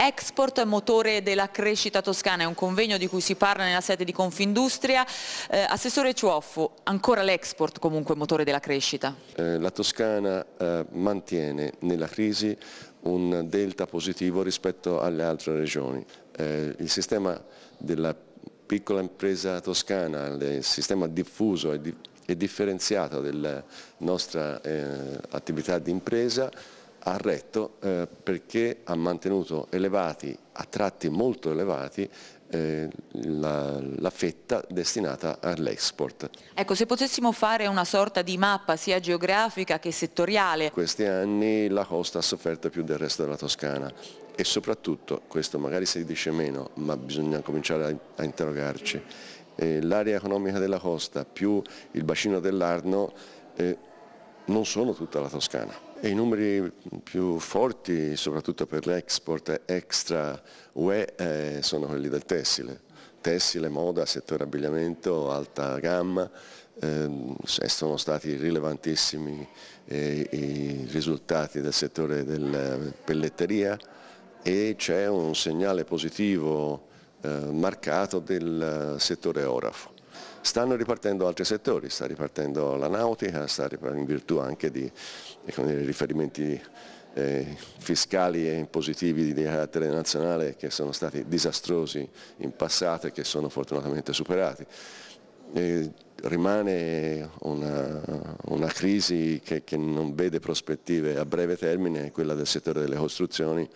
Export, motore della crescita toscana, è un convegno di cui si parla nella sede di Confindustria. Eh, Assessore Ciuoffo, ancora l'export comunque motore della crescita? Eh, la Toscana eh, mantiene nella crisi un delta positivo rispetto alle altre regioni. Eh, il sistema della piccola impresa toscana, il sistema diffuso e, di, e differenziato della nostra eh, attività di impresa ha retto eh, perché ha mantenuto elevati, a tratti molto elevati, eh, la, la, fetta destinata all'export. Ecco, se potessimo fare una sorta di mappa sia geografica che settoriale. In questi anni la costa ha sofferto più del resto della Toscana e soprattutto, questo magari si dice meno, ma bisogna cominciare a, a interrogarci, eh, l'area economica della costa più il bacino dell'Arno eh, non sono tutta la Toscana. I numeri più forti, soprattutto per l'export extra UE, eh, sono quelli del tessile. Tessile, moda, settore abbigliamento, alta gamma, eh, sono stati rilevantissimi eh, i risultati del settore della eh, pelletteria e c'è un segnale positivo eh, marcato del eh, settore orafo. Stanno ripartendo altri settori, sta ripartendo la nautica, sta ripartendo in virtù anche di eh, dire, riferimenti eh, fiscali e impositivi di carattere nazionale che sono stati disastrosi in passato e che sono fortunatamente superati. E rimane una, una crisi che, che non vede prospettive a breve termine, quella del settore delle costruzioni.